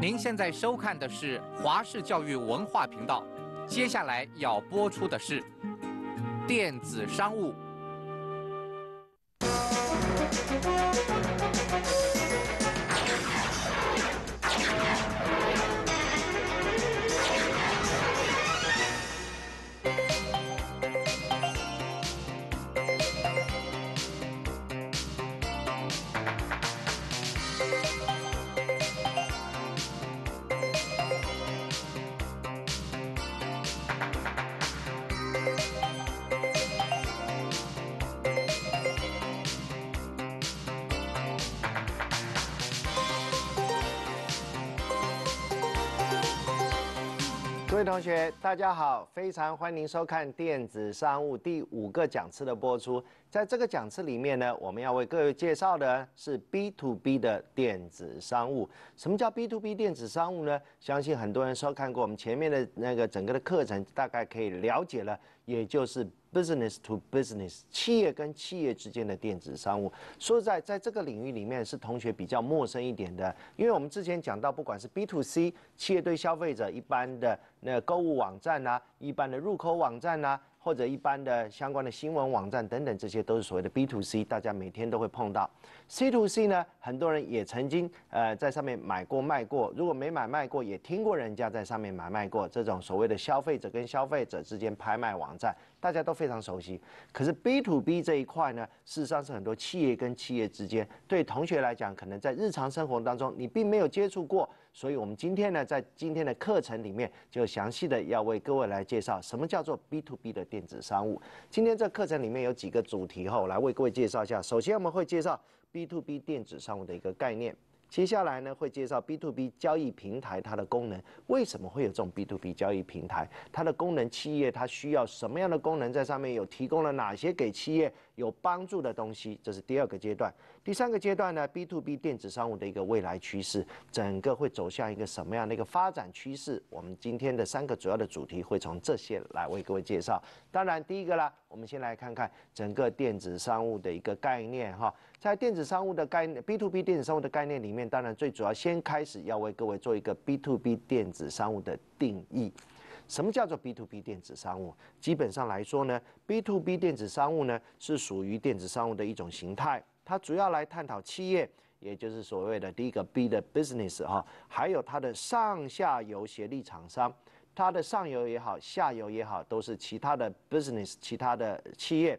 您现在收看的是华视教育文化频道，接下来要播出的是电子商务。同学，大家好，非常欢迎收看电子商务第五个讲次的播出。在这个讲次里面呢，我们要为各位介绍的是 B to B 的电子商务。什么叫 B to B 电子商务呢？相信很多人收看过我们前面的那个整个的课程，大概可以了解了，也就是。business to business 企业跟企业之间的电子商务，说在在这个领域里面是同学比较陌生一点的，因为我们之前讲到，不管是 B to C 企业对消费者一般的那购物网站啊，一般的入口网站啊，或者一般的相关的新闻网站等等，这些都是所谓的 B to C，大家每天都会碰到。C to C 呢，很多人也曾经呃在上面买过卖过，如果没买卖过，也听过人家在上面买卖过这种所谓的消费者跟消费者之间拍卖网站。大家都非常熟悉，可是 B to B 这一块呢，事实上是很多企业跟企业之间。对同学来讲，可能在日常生活当中你并没有接触过，所以我们今天呢，在今天的课程里面就详细的要为各位来介绍什么叫做 B to B 的电子商务。今天这课程里面有几个主题，后来为各位介绍一下。首先我们会介绍 B to B 电子商务的一个概念。接下来呢，会介绍 B to B 交易平台它的功能。为什么会有这种 B to B 交易平台？它的功能，企业它需要什么样的功能在上面？有提供了哪些给企业有帮助的东西？这是第二个阶段。第三个阶段呢，B to B 电子商务的一个未来趋势，整个会走向一个什么样的一个发展趋势？我们今天的三个主要的主题会从这些来为各位介绍。当然，第一个啦，我们先来看看整个电子商务的一个概念哈。在电子商务的概念，B to B 电子商务的概念里面，当然最主要先开始要为各位做一个 B to B 电子商务的定义。什么叫做 B to B 电子商务？基本上来说呢，B to B 电子商务呢是属于电子商务的一种形态。它主要来探讨企业，也就是所谓的第一个 B 的 business 哈，还有它的上下游协力厂商，它的上游也好，下游也好，都是其他的 business，其他的企业，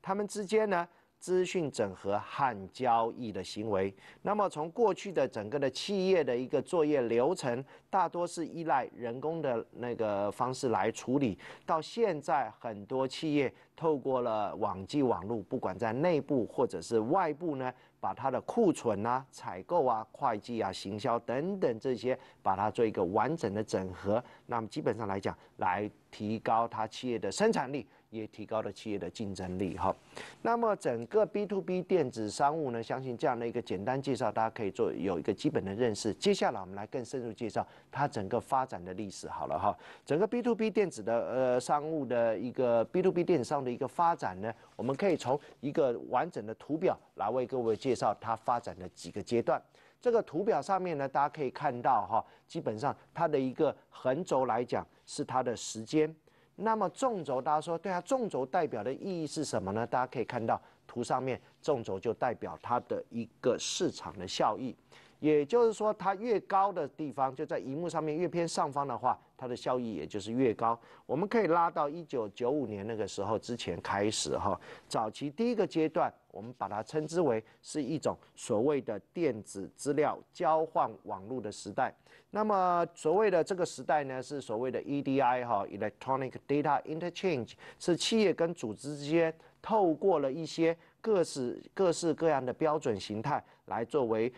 他们之间呢。资讯整合和交易的行为。那么，从过去的整个的企业的一个作业流程，大多是依赖人工的那个方式来处理，到现在很多企业透过了网际网络，不管在内部或者是外部呢，把它的库存啊、采购啊、会计啊、行销等等这些，把它做一个完整的整合。那么，基本上来讲，来提高它企业的生产力。也提高了企业的竞争力哈，那么整个 B to B 电子商务呢，相信这样的一个简单介绍，大家可以做有一个基本的认识。接下来我们来更深入介绍它整个发展的历史好了哈，整个 B to B 电子的呃商务的一个 B to B 电商的一个发展呢，我们可以从一个完整的图表来为各位介绍它发展的几个阶段。这个图表上面呢，大家可以看到哈，基本上它的一个横轴来讲是它的时间。那么纵轴，大家说对啊，纵轴代表的意义是什么呢？大家可以看到图上面，纵轴就代表它的一个市场的效益。也就是说，它越高的地方，就在荧幕上面越偏上方的话，它的效益也就是越高。我们可以拉到一九九五年那个时候之前开始哈，早期第一个阶段，我们把它称之为是一种所谓的电子资料交换网络的时代。那么所谓的这个时代呢，是所谓的 EDI 哈 （Electronic Data Interchange），是企业跟组织之间透过了一些各式各式各样的标准形态来作为。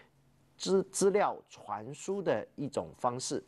资资料传输的一种方式，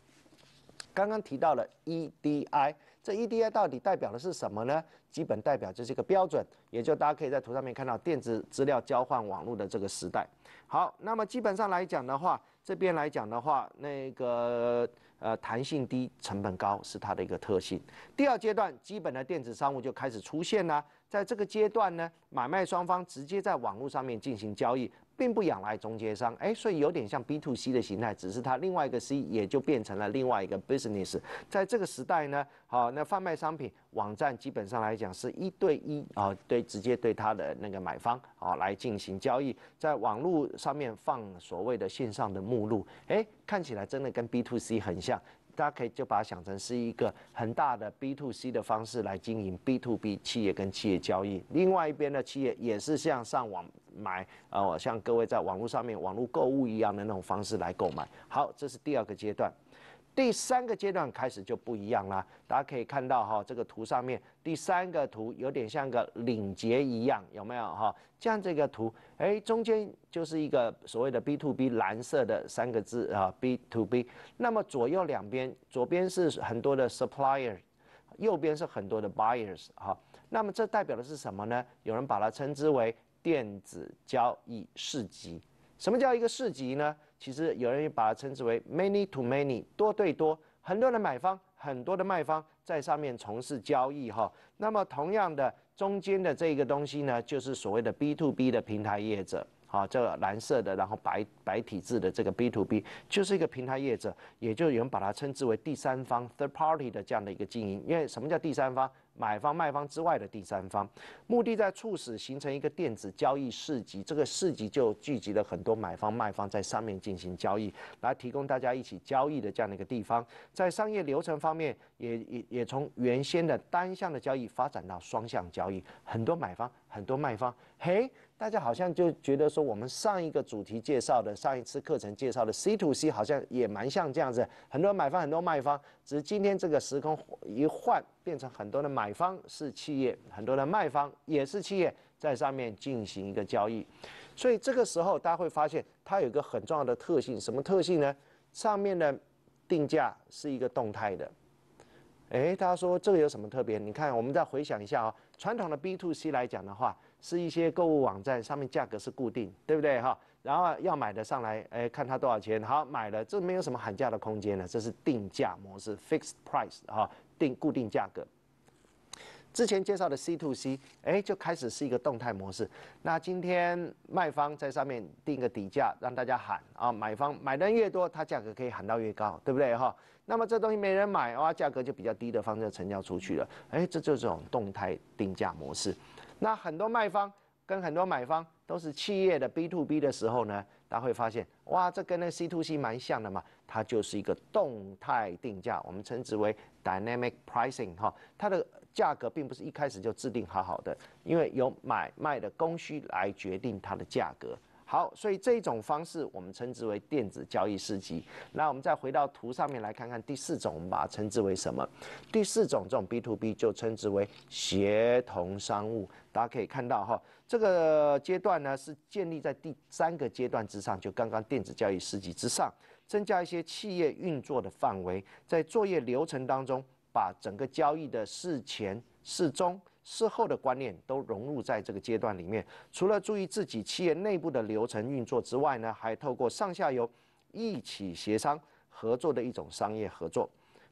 刚刚提到了 EDI，这 EDI 到底代表的是什么呢？基本代表这是一个标准，也就大家可以在图上面看到电子资料交换网络的这个时代。好，那么基本上来讲的话，这边来讲的话，那个呃弹性低、成本高是它的一个特性。第二阶段，基本的电子商务就开始出现了，在这个阶段呢，买卖双方直接在网络上面进行交易。并不仰赖中间商，哎，所以有点像 B to C 的形态，只是它另外一个 C 也就变成了另外一个 business。在这个时代呢，好，那贩卖商品网站基本上来讲是一对一啊，对直接对它的那个买方啊来进行交易，在网络上面放所谓的线上的目录，哎，看起来真的跟 B to C 很像。大家可以就把它想成是一个很大的 B to C 的方式来经营 B to B 企业跟企业交易，另外一边的企业也是像上网买，呃，像各位在网络上面网络购物一样的那种方式来购买。好，这是第二个阶段。第三个阶段开始就不一样啦，大家可以看到哈，这个图上面第三个图有点像个领结一样，有没有哈？这样这个图，哎，中间就是一个所谓的 B to B 蓝色的三个字啊，B to B。那么左右两边，左边是很多的 supplier，右边是很多的 buyers 哈。那么这代表的是什么呢？有人把它称之为电子交易市集。什么叫一个市集呢？其实有人把它称之为 many to many 多对多，很多的买方，很多的卖方在上面从事交易哈。那么同样的，中间的这个东西呢，就是所谓的 B to B 的平台业者，啊，这蓝色的，然后白白体字的这个 B to B，就是一个平台业者，也就有人把它称之为第三方 third party 的这样的一个经营。因为什么叫第三方？买方卖方之外的第三方，目的在促使形成一个电子交易市集，这个市集就聚集了很多买方卖方在上面进行交易，来提供大家一起交易的这样的一个地方。在商业流程方面。也也也从原先的单向的交易发展到双向交易，很多买方，很多卖方。嘿，大家好像就觉得说，我们上一个主题介绍的，上一次课程介绍的 C to C，好像也蛮像这样子。很多买方，很多卖方，只是今天这个时空一换，变成很多的买方是企业，很多的卖方也是企业在上面进行一个交易。所以这个时候，大家会发现它有一个很重要的特性，什么特性呢？上面的定价是一个动态的。哎，大家说这个有什么特别？你看，我们再回想一下哦。传统的 B to C 来讲的话，是一些购物网站上面价格是固定，对不对哈？然后要买的上来，哎，看它多少钱，好买了，这没有什么喊价的空间了，这是定价模式，fixed price 哈，定固定价格。之前介绍的 C to C，哎，就开始是一个动态模式。那今天卖方在上面定个底价，让大家喊啊，买方买人越多，它价格可以喊到越高，对不对哈？那么这东西没人买，哇，价格就比较低的方式成交出去了。哎，这就是这种动态定价模式。那很多卖方跟很多买方都是企业的 B to B 的时候呢，大家会发现哇，这跟那 C to C 蛮像的嘛，它就是一个动态定价，我们称之为 dynamic pricing 哈，它的。价格并不是一开始就制定好好的，因为由买卖的供需来决定它的价格。好，所以这种方式我们称之为电子交易市集。那我们再回到图上面来看看第四种，我们把它称之为什么？第四种这种 B to B 就称之为协同商务。大家可以看到哈，这个阶段呢是建立在第三个阶段之上，就刚刚电子交易市集之上，增加一些企业运作的范围，在作业流程当中。把整个交易的事前、事中、事后的观念都融入在这个阶段里面。除了注意自己企业内部的流程运作之外呢，还透过上下游一起协商合作的一种商业合作。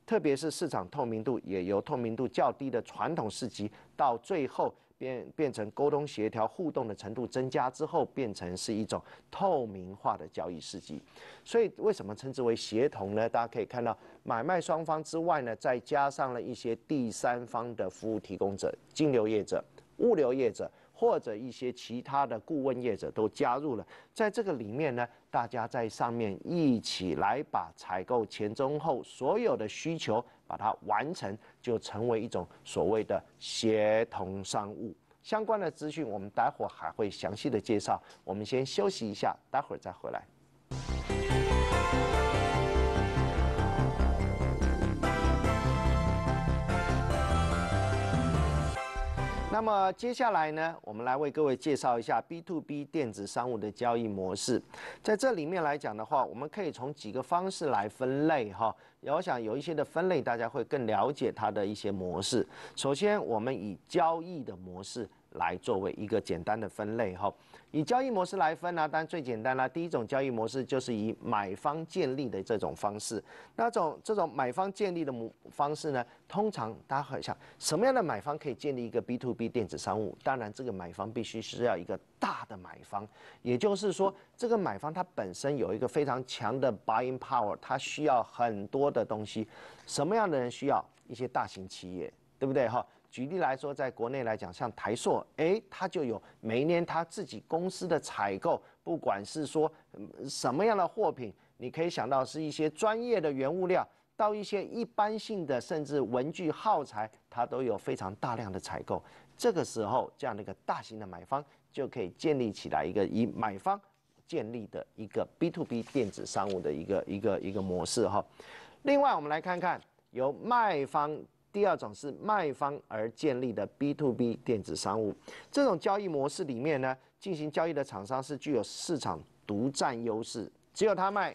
特别是市场透明度，也由透明度较低的传统市集到最后。变变成沟通协调互动的程度增加之后，变成是一种透明化的交易时机。所以为什么称之为协同呢？大家可以看到，买卖双方之外呢，再加上了一些第三方的服务提供者、金流业者、物流业者或者一些其他的顾问业者都加入了。在这个里面呢，大家在上面一起来把采购前中后所有的需求。把它完成，就成为一种所谓的协同商务相关的资讯。我们待会儿还会详细的介绍。我们先休息一下，待会儿再回来。那么接下来呢，我们来为各位介绍一下 B to B 电子商务的交易模式。在这里面来讲的话，我们可以从几个方式来分类哈。我想有一些的分类，大家会更了解它的一些模式。首先，我们以交易的模式。来作为一个简单的分类哈，以交易模式来分啊，当然最简单啦。第一种交易模式就是以买方建立的这种方式，那种这种买方建立的模方式呢，通常大家会想什么样的买方可以建立一个 B to B 电子商务？当然，这个买方必须是要一个大的买方，也就是说，这个买方它本身有一个非常强的 buying power，它需要很多的东西。什么样的人需要一些大型企业，对不对哈？举例来说，在国内来讲，像台硕，哎，它就有每一年它自己公司的采购，不管是说什么样的货品，你可以想到是一些专业的原物料，到一些一般性的，甚至文具耗材，它都有非常大量的采购。这个时候，这样的一个大型的买方就可以建立起来一个以买方建立的一个 B to B 电子商务的一个一个一个模式哈。另外，我们来看看由卖方。第二种是卖方而建立的 B to B 电子商务，这种交易模式里面呢，进行交易的厂商是具有市场独占优势，只有他卖，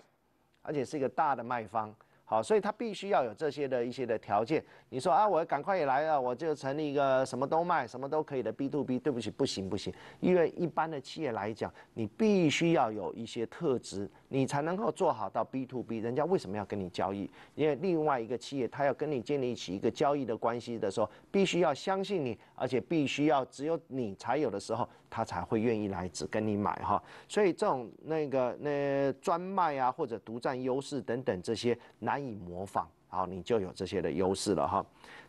而且是一个大的卖方。好，所以他必须要有这些的一些的条件。你说啊，我赶快也来了，我就成立一个什么都卖、什么都可以的 B to B。对不起，不行不行，因为一般的企业来讲，你必须要有一些特质。你才能够做好到 B to B，人家为什么要跟你交易？因为另外一个企业他要跟你建立起一个交易的关系的时候，必须要相信你，而且必须要只有你才有的时候，他才会愿意来只跟你买哈。所以这种那个那专卖啊或者独占优势等等这些难以模仿。好，你就有这些的优势了哈。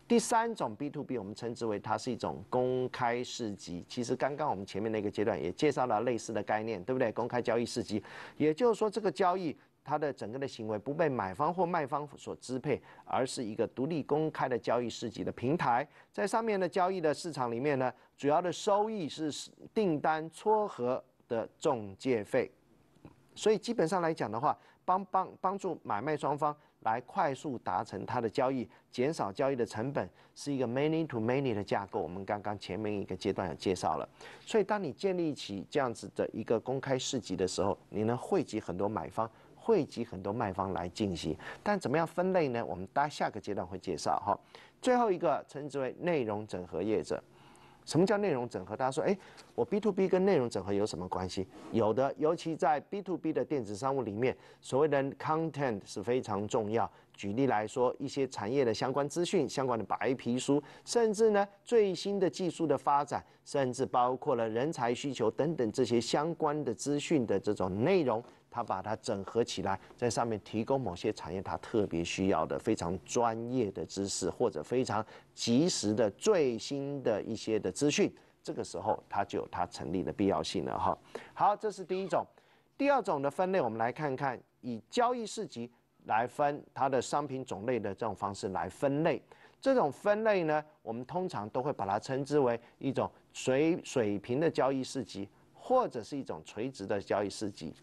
第三种 B to B，我们称之为它是一种公开市集。其实刚刚我们前面那个阶段也介绍了类似的概念，对不对？公开交易市集，也就是说这个交易它的整个的行为不被买方或卖方所支配，而是一个独立公开的交易市集的平台。在上面的交易的市场里面呢，主要的收益是订单撮合的中介费。所以基本上来讲的话，帮帮帮助买卖双方。来快速达成它的交易，减少交易的成本，是一个 many to many 的架构。我们刚刚前面一个阶段有介绍了，所以当你建立起这样子的一个公开市集的时候，你能汇集很多买方，汇集很多卖方来进行。但怎么样分类呢？我们待下个阶段会介绍哈。最后一个称之为内容整合业者。什么叫内容整合？大家说，哎，我 B to B 跟内容整合有什么关系？有的，尤其在 B to B 的电子商务里面，所谓的 content 是非常重要。举例来说，一些产业的相关资讯、相关的白皮书，甚至呢最新的技术的发展，甚至包括了人才需求等等这些相关的资讯的这种内容。他把它整合起来，在上面提供某些产业他特别需要的非常专业的知识，或者非常及时的最新的一些的资讯。这个时候，它就有它成立的必要性了。哈，好，这是第一种。第二种的分类，我们来看看以交易市集来分它的商品种类的这种方式来分类。这种分类呢，我们通常都会把它称之为一种水水平的交易市集，或者是一种垂直的交易市集。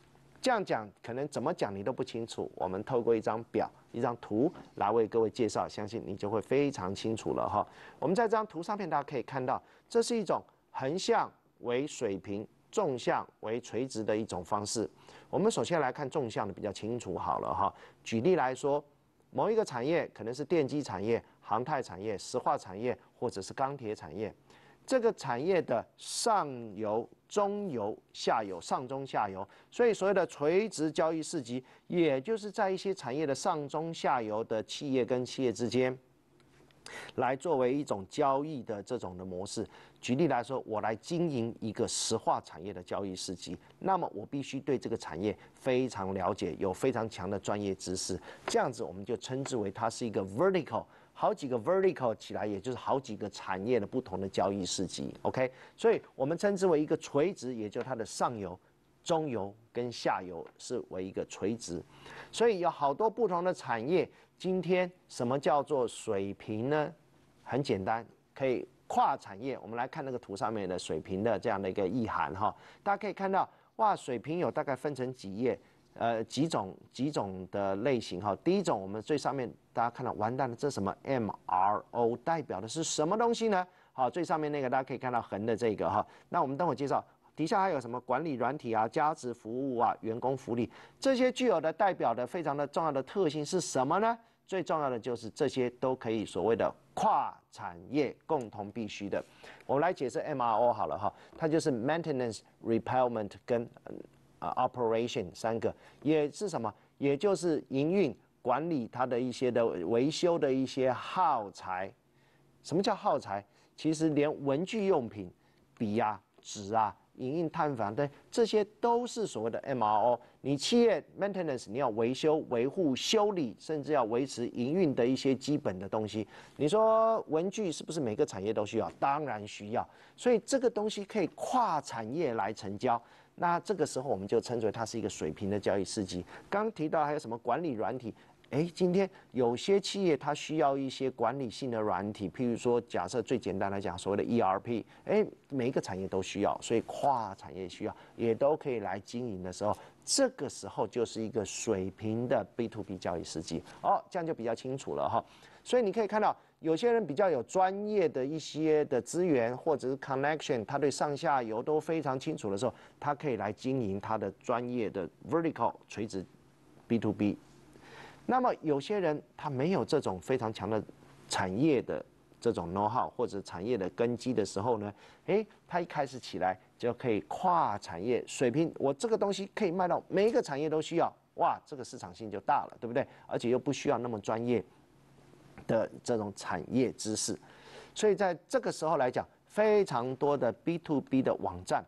这样讲可能怎么讲你都不清楚，我们透过一张表、一张图来为各位介绍，相信你就会非常清楚了哈。我们在这张图上面，大家可以看到，这是一种横向为水平、纵向为垂直的一种方式。我们首先来看纵向的比较清楚好了哈。举例来说，某一个产业可能是电机产业、航太产业、石化产业，或者是钢铁产业。这个产业的上游、中游、下游、上中下游，所以所谓的垂直交易市集，也就是在一些产业的上中下游的企业跟企业之间，来作为一种交易的这种的模式。举例来说，我来经营一个石化产业的交易市集，那么我必须对这个产业非常了解，有非常强的专业知识。这样子，我们就称之为它是一个 vertical。好几个 vertical 起来，也就是好几个产业的不同的交易市集，OK，所以我们称之为一个垂直，也就它的上游、中游跟下游是为一个垂直。所以有好多不同的产业。今天什么叫做水平呢？很简单，可以跨产业。我们来看那个图上面的水平的这样的一个意涵哈，大家可以看到，哇，水平有大概分成几页。呃，几种几种的类型哈。第一种，我们最上面大家看到，完蛋了，这什么 M R O 代表的是什么东西呢？好，最上面那个大家可以看到横的这个哈。那我们等会介绍，底下还有什么管理软体啊、价值服务啊、员工福利这些具有的代表的非常的重要的特性是什么呢？最重要的就是这些都可以所谓的跨产业共同必须的。我们来解释 M R O 好了哈，它就是 maintenance, repairment 跟。啊，operation 三个也是什么？也就是营运管理它的一些的维修的一些耗材。什么叫耗材？其实连文具用品，笔啊、纸啊、营运碳粉，对，这些都是所谓的 MRO。你企业 maintenance 你要维修、维护、修理，甚至要维持营运的一些基本的东西。你说文具是不是每个产业都需要？当然需要。所以这个东西可以跨产业来成交。那这个时候我们就称之为它是一个水平的交易时机。刚提到还有什么管理软体？哎，今天有些企业它需要一些管理性的软体，譬如说，假设最简单来讲，所谓的 ERP，哎，每一个产业都需要，所以跨产业需要也都可以来经营的时候，这个时候就是一个水平的 B to B 交易时机。哦，这样就比较清楚了哈。所以你可以看到。有些人比较有专业的一些的资源或者是 connection，他对上下游都非常清楚的时候，他可以来经营他的专业的 vertical 垂直 B to B。那么有些人他没有这种非常强的产业的这种 know how 或者产业的根基的时候呢，诶，他一开始起来就可以跨产业水平，我这个东西可以卖到每一个产业都需要，哇，这个市场性就大了，对不对？而且又不需要那么专业。的这种产业知识。所以在这个时候来讲，非常多的 B to B 的网站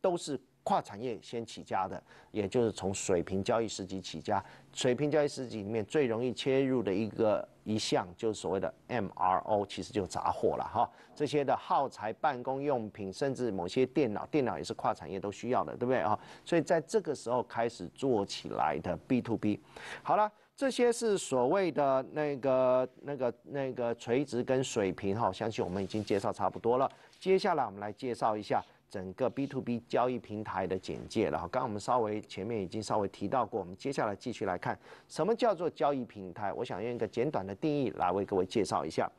都是跨产业先起家的，也就是从水平交易市集起家。水平交易市集里面最容易切入的一个一项，就是所谓的 MRO，其实就杂货了哈。这些的耗材、办公用品，甚至某些电脑，电脑也是跨产业都需要的，对不对啊？所以在这个时候开始做起来的 B to B，好了。这些是所谓的那个、那个、那个垂直跟水平哈，相信我们已经介绍差不多了。接下来我们来介绍一下整个 B to B 交易平台的简介了哈。刚刚我们稍微前面已经稍微提到过，我们接下来继续来看什么叫做交易平台。我想用一个简短的定义来为各位介绍一下，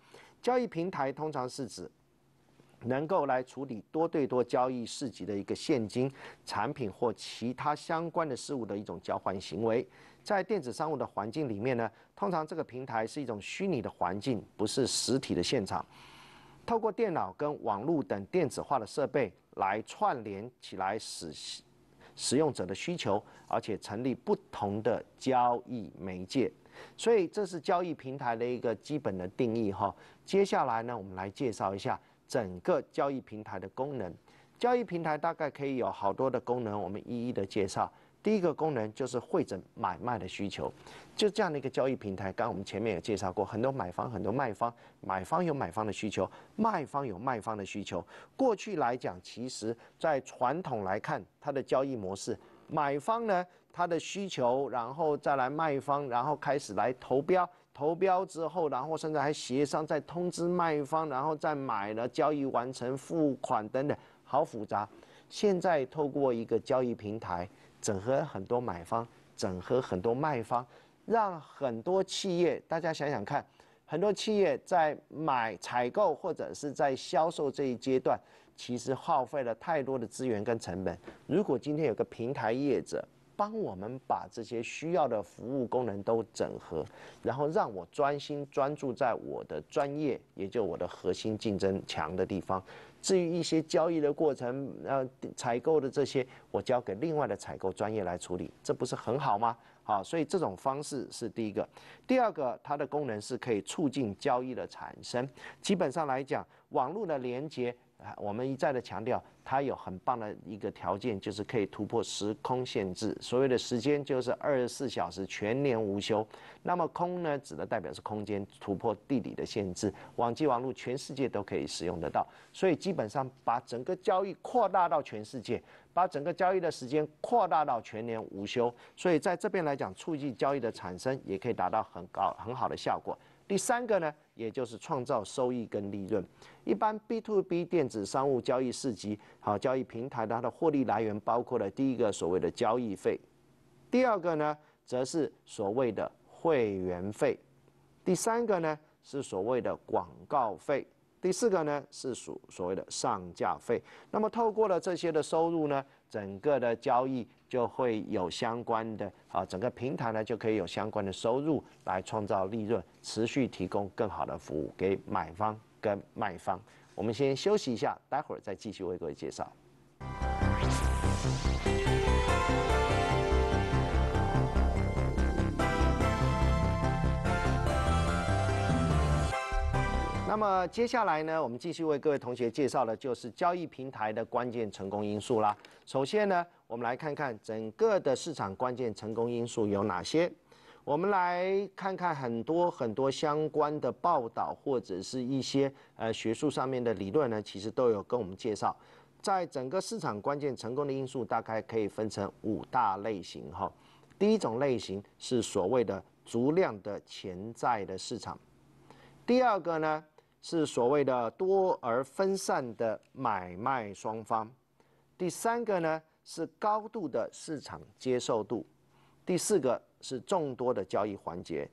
交易平台通常是指。能够来处理多对多交易涉及的一个现金产品或其他相关的事物的一种交换行为，在电子商务的环境里面呢，通常这个平台是一种虚拟的环境，不是实体的现场。透过电脑跟网络等电子化的设备来串联起来，使使用者的需求，而且成立不同的交易媒介。所以这是交易平台的一个基本的定义哈。接下来呢，我们来介绍一下。整个交易平台的功能，交易平台大概可以有好多的功能，我们一一的介绍。第一个功能就是会诊买卖的需求，就这样的一个交易平台。刚刚我们前面也介绍过，很多买方、很多卖方，买方有买方的需求，卖方有卖方的需求。过去来讲，其实在传统来看，它的交易模式，买方呢它的需求，然后再来卖方，然后开始来投标。投标之后，然后甚至还协商，再通知卖方，然后再买了交易完成付款等等，好复杂。现在透过一个交易平台，整合很多买方，整合很多卖方，让很多企业，大家想想看，很多企业在买采购或者是在销售这一阶段，其实耗费了太多的资源跟成本。如果今天有个平台业者，帮我们把这些需要的服务功能都整合，然后让我专心专注在我的专业，也就我的核心竞争强的地方。至于一些交易的过程，呃，采购的这些，我交给另外的采购专业来处理，这不是很好吗？好，所以这种方式是第一个。第二个，它的功能是可以促进交易的产生。基本上来讲，网络的连接。我们一再的强调，它有很棒的一个条件，就是可以突破时空限制。所谓的时间就是二十四小时全年无休，那么空呢，指的代表是空间突破地理的限制，网际网络全世界都可以使用得到。所以基本上把整个交易扩大到全世界，把整个交易的时间扩大到全年无休。所以在这边来讲，促进交易的产生，也可以达到很高很好的效果。第三个呢，也就是创造收益跟利润。一般 B to B 电子商务交易市集好交易平台，它的获利来源包括了第一个所谓的交易费，第二个呢，则是所谓的会员费，第三个呢是所谓的广告费，第四个呢是属所谓的上架费。那么透过了这些的收入呢，整个的交易。就会有相关的啊，整个平台呢就可以有相关的收入来创造利润，持续提供更好的服务给买方跟卖方。我们先休息一下，待会儿再继续为各位介绍。那么接下来呢，我们继续为各位同学介绍的就是交易平台的关键成功因素啦。首先呢，我们来看看整个的市场关键成功因素有哪些。我们来看看很多很多相关的报道或者是一些呃学术上面的理论呢，其实都有跟我们介绍，在整个市场关键成功的因素大概可以分成五大类型哈。第一种类型是所谓的足量的潜在的市场，第二个呢。是所谓的多而分散的买卖双方，第三个呢是高度的市场接受度，第四个是众多的交易环节，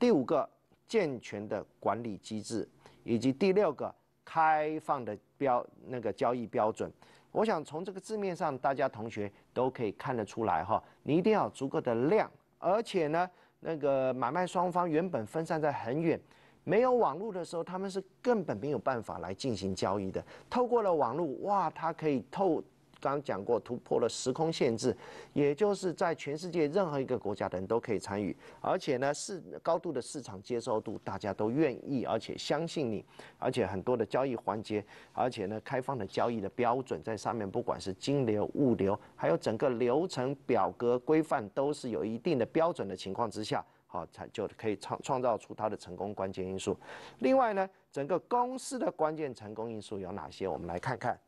第五个健全的管理机制，以及第六个开放的标那个交易标准。我想从这个字面上，大家同学都可以看得出来哈，你一定要足够的量，而且呢，那个买卖双方原本分散在很远。没有网络的时候，他们是根本没有办法来进行交易的。透过了网络，哇，它可以透，刚讲过，突破了时空限制，也就是在全世界任何一个国家的人都可以参与，而且呢是高度的市场接受度，大家都愿意，而且相信你，而且很多的交易环节，而且呢开放的交易的标准在上面，不管是金流、物流，还有整个流程表格规范，都是有一定的标准的情况之下。好，才就可以创创造出它的成功关键因素。另外呢，整个公司的关键成功因素有哪些？我们来看看，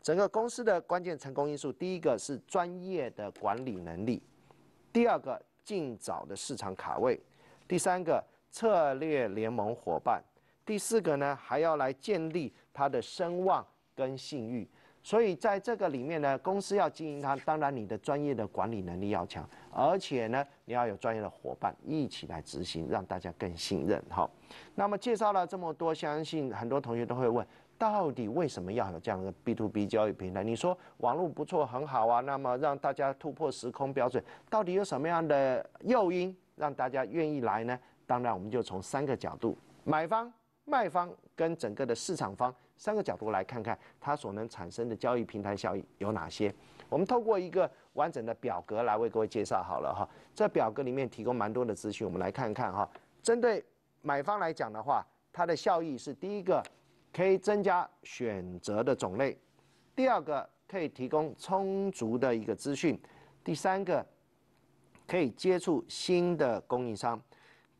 整个公司的关键成功因素，第一个是专业的管理能力，第二个尽早的市场卡位，第三个策略联盟伙伴，第四个呢还要来建立它的声望跟信誉。所以在这个里面呢，公司要经营它，当然你的专业的管理能力要强，而且呢，你要有专业的伙伴一起来执行，让大家更信任。好，那么介绍了这么多，相信很多同学都会问，到底为什么要有这样的 B to B 交易平台？你说网络不错，很好啊，那么让大家突破时空标准，到底有什么样的诱因让大家愿意来呢？当然，我们就从三个角度：买方、卖方跟整个的市场方。三个角度来看看它所能产生的交易平台效益有哪些。我们透过一个完整的表格来为各位介绍好了哈。这表格里面提供蛮多的资讯，我们来看看哈。针对买方来讲的话，它的效益是第一个，可以增加选择的种类；第二个，可以提供充足的一个资讯；第三个，可以接触新的供应商；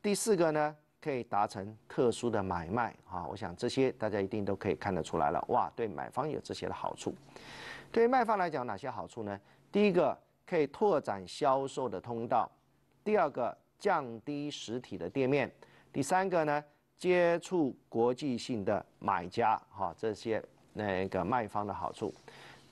第四个呢？可以达成特殊的买卖啊！我想这些大家一定都可以看得出来了哇！对买方有这些的好处，对于卖方来讲哪些好处呢？第一个可以拓展销售的通道，第二个降低实体的店面，第三个呢接触国际性的买家哈，这些那个卖方的好处。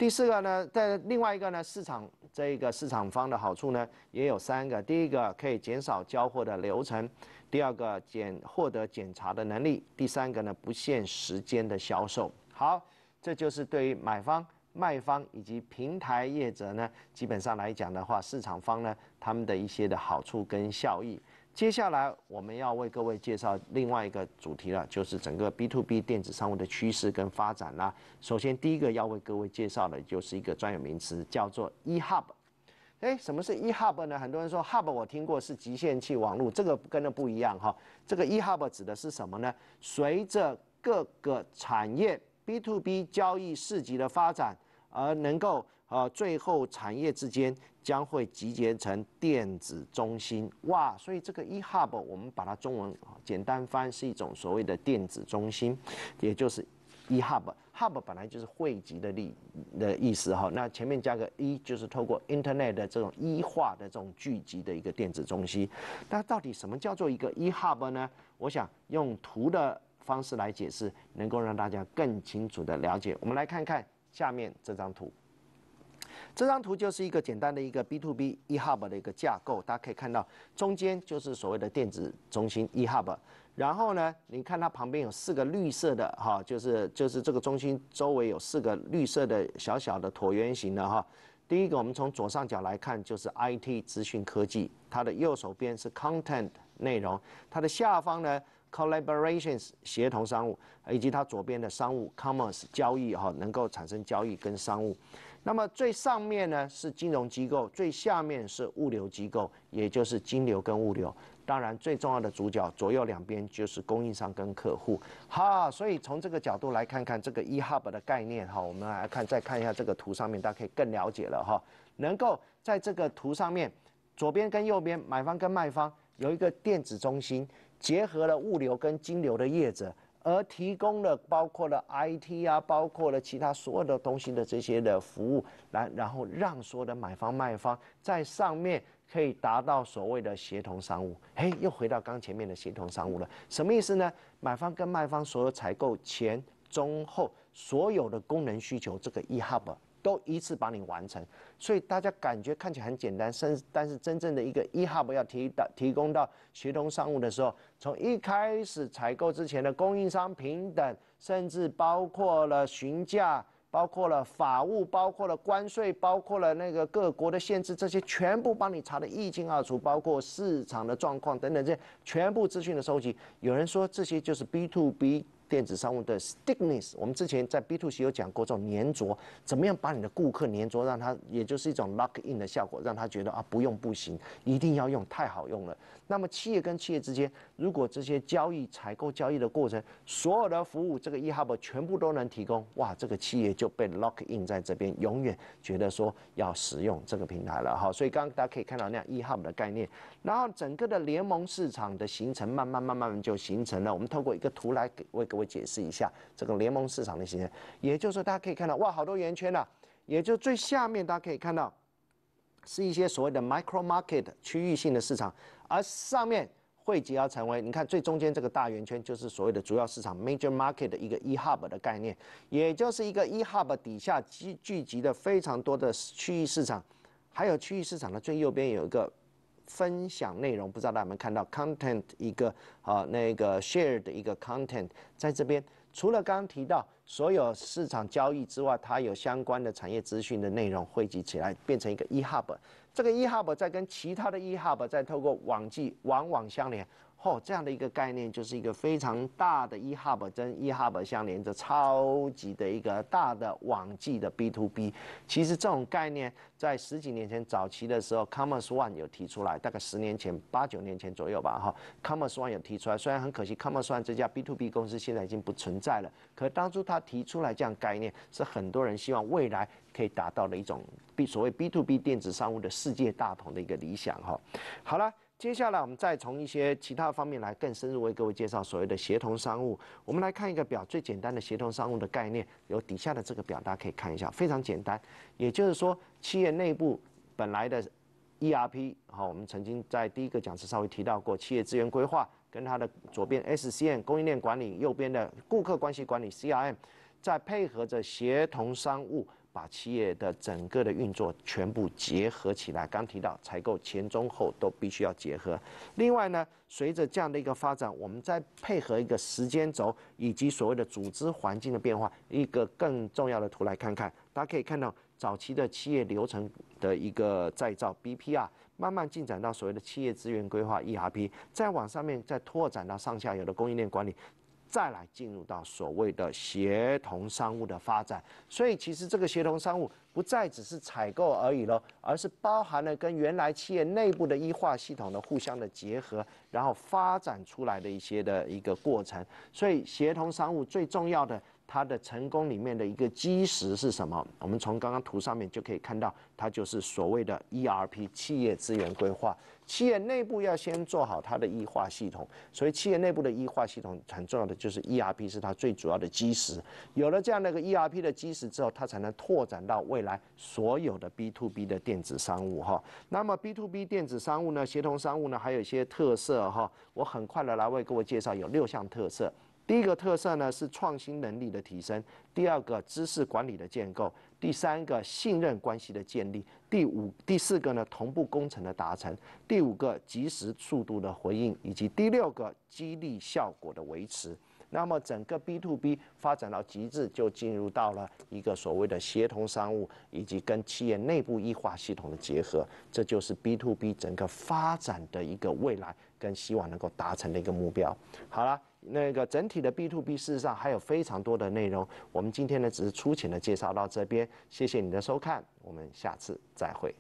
第四个呢，在另外一个呢，市场这个市场方的好处呢，也有三个。第一个可以减少交货的流程，第二个检获得检查的能力，第三个呢不限时间的销售。好，这就是对于买方、卖方以及平台业者呢，基本上来讲的话，市场方呢他们的一些的好处跟效益。接下来我们要为各位介绍另外一个主题了，就是整个 B to B 电子商务的趋势跟发展啦。首先，第一个要为各位介绍的就是一个专有名词，叫做 e hub。哎，什么是 e hub 呢？很多人说 hub 我听过是集线器、网络，这个跟那不一样哈。这个 e hub 指的是什么呢？随着各个产业 B to B 交易市集的发展。而能够呃，最后产业之间将会集结成电子中心哇，所以这个 e hub 我们把它中文简单翻是一种所谓的电子中心，也就是 e hub hub 本来就是汇集的力的意思哈，那前面加个 e 就是透过 internet 的这种一化的这种聚集的一个电子中心。那到底什么叫做一个 e hub 呢？我想用图的方式来解释，能够让大家更清楚的了解。我们来看看。下面这张图，这张图就是一个简单的一个 B to B eHub 的一个架构。大家可以看到，中间就是所谓的电子中心 eHub，然后呢，你看它旁边有四个绿色的哈，就是就是这个中心周围有四个绿色的小小的椭圆形的哈。第一个，我们从左上角来看，就是 IT 资讯科技，它的右手边是 Content 内容，它的下方呢。collaborations 协同商务以及它左边的商务 commerce 交易哈能够产生交易跟商务，那么最上面呢是金融机构，最下面是物流机构，也就是金流跟物流。当然最重要的主角左右两边就是供应商跟客户。好，所以从这个角度来看，看这个一 hub 的概念哈，我们来看再看一下这个图上面，大家可以更了解了哈。能够在这个图上面，左边跟右边买方跟卖方有一个电子中心。结合了物流跟金流的业者，而提供了包括了 IT 啊，包括了其他所有的东西的这些的服务，来然后让所有的买方卖方在上面可以达到所谓的协同商务。嘿，又回到刚前面的协同商务了，什么意思呢？买方跟卖方所有采购前中后所有的功能需求，这个 eHub。都一次帮你完成，所以大家感觉看起来很简单。甚但是真正的一个 EHub 要提到提供到协同商务的时候，从一开始采购之前的供应商平等，甚至包括了询价，包括了法务，包括了关税，包括了那个各国的限制，这些全部帮你查得一清二楚，包括市场的状况等等这些全部资讯的收集。有人说这些就是 B to B。电子商务的 stickiness，我们之前在 B to C 有讲过这种粘着，怎么样把你的顾客粘着，让他也就是一种 lock in 的效果，让他觉得啊，不用不行，一定要用，太好用了。那么企业跟企业之间，如果这些交易、采购、交易的过程，所有的服务，这个 eHub 全部都能提供，哇，这个企业就被 lock in 在这边，永远觉得说要使用这个平台了哈。所以刚刚大家可以看到那 eHub 的概念，然后整个的联盟市场的形成，慢慢慢慢就形成了。我们透过一个图来给为各位解释一下这个联盟市场的形成，也就是说大家可以看到，哇，好多圆圈呐，也就最下面大家可以看到。是一些所谓的 micro market 区域性的市场，而上面汇集而成为，你看最中间这个大圆圈，就是所谓的主要市场 major market 的一个 e hub 的概念，也就是一个 e hub 底下集聚集的非常多的区域市场，还有区域市场的最右边有一个分享内容，不知道大家有没有看到 content 一个啊那个 shared 一个 content 在这边。除了刚刚提到所有市场交易之外，它有相关的产业资讯的内容汇集起来，变成一个 eHub。这个 eHub 在跟其他的 eHub 在透过网际网网相连。哦，这样的一个概念，就是一个非常大的 e hub 跟 e hub 相连着，超级的一个大的网际的 B to B。其实这种概念在十几年前早期的时候，Commerce One 有提出来，大概十年前、八九年前左右吧。哈，Commerce One 有提出来，虽然很可惜，Commerce One 这家 B to B 公司现在已经不存在了。可当初他提出来这样概念，是很多人希望未来可以达到的一种 B 所谓 B to B 电子商务的世界大同的一个理想。哈，好了。接下来，我们再从一些其他方面来更深入为各位介绍所谓的协同商务。我们来看一个表，最简单的协同商务的概念，有底下的这个表，大家可以看一下，非常简单。也就是说，企业内部本来的 ERP，好，我们曾经在第一个讲次稍微提到过企业资源规划，跟它的左边 s c n 供应链管理，右边的顾客关系管理 CRM，在配合着协同商务。把企业的整个的运作全部结合起来。刚提到采购前中后都必须要结合。另外呢，随着这样的一个发展，我们再配合一个时间轴以及所谓的组织环境的变化，一个更重要的图来看看。大家可以看到，早期的企业流程的一个再造 （BPR） 慢慢进展到所谓的企业资源规划 （ERP），再往上面再拓展到上下游的供应链管理。再来进入到所谓的协同商务的发展，所以其实这个协同商务不再只是采购而已了，而是包含了跟原来企业内部的一化系统的互相的结合，然后发展出来的一些的一个过程。所以协同商务最重要的。它的成功里面的一个基石是什么？我们从刚刚图上面就可以看到，它就是所谓的 ERP 企业资源规划。企业内部要先做好它的异化系统，所以企业内部的异化系统很重要的就是 ERP 是它最主要的基石。有了这样的一个 ERP 的基石之后，它才能拓展到未来所有的 B to B 的电子商务哈。那么 B to B 电子商务呢，协同商务呢，还有一些特色哈。我很快的来为各位介绍，有六项特色。第一个特色呢是创新能力的提升，第二个知识管理的建构，第三个信任关系的建立，第五、第四个呢同步工程的达成，第五个及时速度的回应，以及第六个激励效果的维持。那么整个 B to B 发展到极致，就进入到了一个所谓的协同商务，以及跟企业内部异化系统的结合。这就是 B to B 整个发展的一个未来，跟希望能够达成的一个目标。好了。那个整体的 B to B 事实上还有非常多的内容，我们今天呢只是粗浅的介绍到这边，谢谢你的收看，我们下次再会。